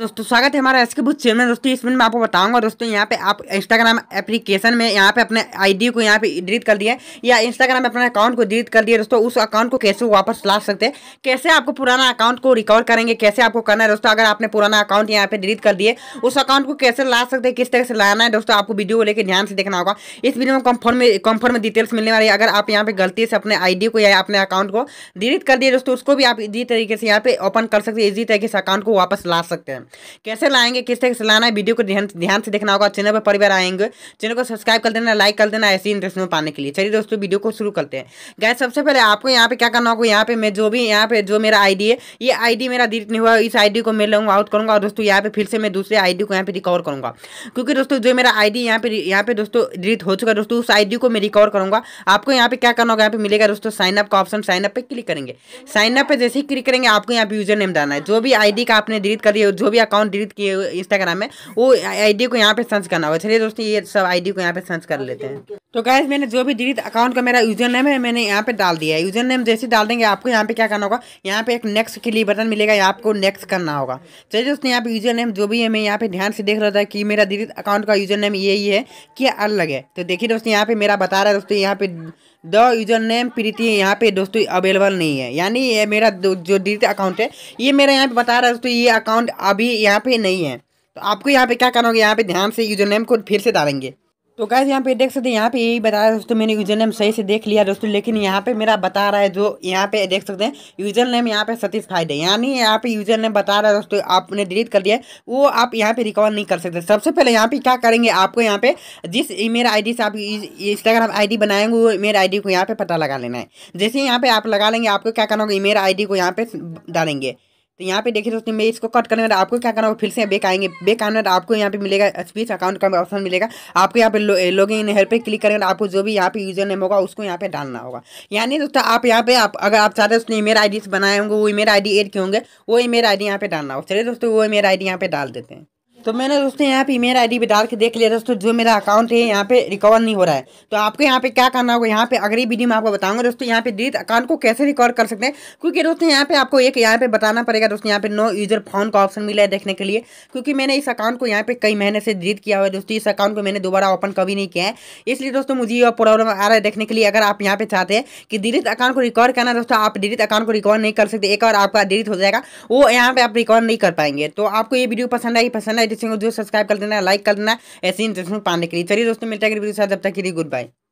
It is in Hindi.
दोस्तों स्वागत है हमारा इसके बुक चैनल में दोस्तों इस मैं में आपको बताऊंगा दोस्तों यहाँ पे आप इंस्टाग्राम एप्लीकेशन में यहाँ पे अपने आईडी को यहाँ पे डिलीट कर दिया या इंस्टाग्राम में अपने अकाउंट को डिलीट कर दिया दोस्तों उस अकाउंट को कैसे वापस ला सकते हैं कैसे आपको पुराना अकाउंट को रिकवर करेंगे कैसे आपको करना है दोस्तों अगर आपने पुराना अकाउंट यहाँ पे डिलीट कर दिए उस अकाउंट को कैसे ला सकते हैं किस तरह से लाना है दोस्तों आपको वीडियो को लेकर ध्यान से देखना होगा इस वीडियो में कम्फर्म में कम्फर्म में डिटेल्स मिलने वाली है अगर आप यहाँ पे गलती से अपने आई को या अपने अकाउंट को डिलीट कर दिए दोस्तों उसको भी आप इजी तरीके से यहाँ पे ओपन कर सकते हैं इसी तरीके से अकाउंट को वापस ला सकते हैं कैसे लाएंगे किस तरह से लाना है वीडियो को ध्यान ध्यान से देखना होगा चैनल पर परिवार आएंगे चैनल को सब्सक्राइब कर देना लाइक कर देना ऐसी इंटरेस्ट में पाने के लिए चलिए दोस्तों वीडियो को शुरू करते हैं गैस सबसे पहले आपको यहाँ पे क्या करना होगा यहाँ पे मैं जो भी यहाँ पे जो मेरा आई है ये आई मेरा डिलीट नहीं हुआ इस आईडी को मैं लूँगा आउट करूँगा और दोस्तों यहाँ पे फिर से मैं दूसरे आईडी को यहाँ पे रिकवर करूँगा क्योंकि दोस्तों जो मेरा आईडी डी पे यहाँ पे दोस्तों डिलीट हो चुका है दोस्तों उस आईडी को मैं रिकवर करूँगा आपको यहाँ पे क्या करना होगा यहाँ पे मिलेगा दोस्तों साइन अप का ऑप्शन साइन अप पे क्लिक करेंगे साइन अप पे जैसे ही क्लिक करेंगे आपको यहाँ पे यूजर नेम डालना है जो भी आईडी का आपने डिलीट कर दिया जो भी भी अकाउंट डिलीट किए इंस्टाग्राम में वो आईडी को यहाँ पे सर्च करना होगा चलिए दोस्तों ये सब आईडी को यहाँ पे सर्च कर लेते हैं तो गैस मैंने जो भी डिलीट अकाउंट का मेरा यूजर नेम है मैंने यहाँ पे डाल दिया है यूजर नेम जैसे डाल देंगे आपको यहाँ पे क्या करना होगा यहाँ पे एक नेक्स्ट के लिए बटन मिलेगा यहाँ आपको नेक्स्ट करना होगा चलिए दोस्तों यहाँ पे यूजर नेम जो भी है मैं यहाँ पे ध्यान से देख रहा था कि मेरा डिलीट अकाउंट का यूजर नेम यही है कि अलग है तो देखिए दोस्तों यहाँ पे मेरा बता रहा है दोस्तों यहाँ पे द यूजर नेम प्रीति यहाँ पे दोस्तों अवेलेबल नहीं है यानी ये मेरा जो डिलीट अकाउंट है ये मेरा यहाँ पे बता रहा है दोस्तों ये अकाउंट अभी यहाँ पे नहीं है तो आपको यहाँ पे क्या करना होगा यहाँ पे ध्यान से यूजर नेम को फिर से डालेंगे तो गैस यहाँ पे देख सकते हैं यहाँ पे यही बता रहा है दोस्तों मैंने यूजर नेम सही से देख लिया दोस्तों लेकिन यहाँ पे मेरा बता रहा है जो यहाँ पे देख सकते हैं यूजर नेम यहाँ पे सेटिस्फाइड है यानी यहाँ पे यूजर नेम बता रहा है दोस्तों आपने डिलीट कर दिया वो आप यहाँ पे रिकवर नहीं कर सकते सबसे पहले यहाँ पे क्या करेंगे आपको यहाँ पे जिस मेल आई से आप इंस्टाग्राम आई डी बनाएंगे वो मेल आई को यहाँ पे पता लगा लेना है जैसे यहाँ पे आप लगा लेंगे आपको क्या करना होगा मेल आई को यहाँ पे डालेंगे तो यहाँ पे देखिए दोस्तों मैं इसको कट करने आपको क्या करना होगा फिर से बेक आएंगे बेक आने आपको यहाँ पे मिलेगा स्पीच अकाउंट का ऑप्शन मिलेगा आपको यहाँ पे लॉग लोग इन हेल्प पे क्लिक करेंगे आपको जो भी यहाँ पे यूजर नेम होगा उसको यहाँ पे डालना होगा यानी दोस्तों आप यहाँ पे आप अगर आप चाहते हैं उसने ईमेल आई बनाए होंगे वो ईमेल आई डी एड के होंगे वो ईमेल आई डी यहाँ पे डालना होगा चलिए दोस्तों वो ईमेल आई डी यहाँ पे डाल देते हैं तो मैंने दोस्तों यहाँ पे मेरा आईडी पे डाल के देख लिया दोस्तों जो मेरा अकाउंट है यहाँ पे रिकवर नहीं हो रहा है तो आपको यहाँ पे क्या करना होगा यहाँ पे अगली वीडियो में आपको बताऊंगा दोस्तों यहाँ पे डिलीट अकाउंट को कैसे रिकवर कर सकते हैं क्योंकि दोस्तों यहाँ पे आपको एक यहाँ पे बताना पड़ेगा दोस्तों यहाँ पे नो यूजर फोन का ऑप्शन मिला है देखने के लिए क्योंकि मैंने इस अकाउंट को यहाँ पे कई महीने से डिलीट किया हुआ है दोस्तों इस अकाउंट को मैंने दोबारा ओपन कभी नहीं किया है इसलिए दोस्तों मुझे यह प्रॉब्लम आ रहा है देखने के लिए अगर आप यहाँ पे चाहते हैं कि डिलीट अकाउंट को रिकवर करना दोस्तों आप डिलीट अकाउंट को रिकवर नहीं कर सकते एक बार आपका डिलीट हो जाएगा वो यहाँ पे आप रिकवर नहीं कर पाएंगे तो आपको ये वीडियो पसंद आई पसंद आई किसी को जो सब्सक्राइब कर देना लाइक कर देना ऐसी इंटरेस्ट पाने के लिए चलिए दोस्तों मिलता है गुड बाय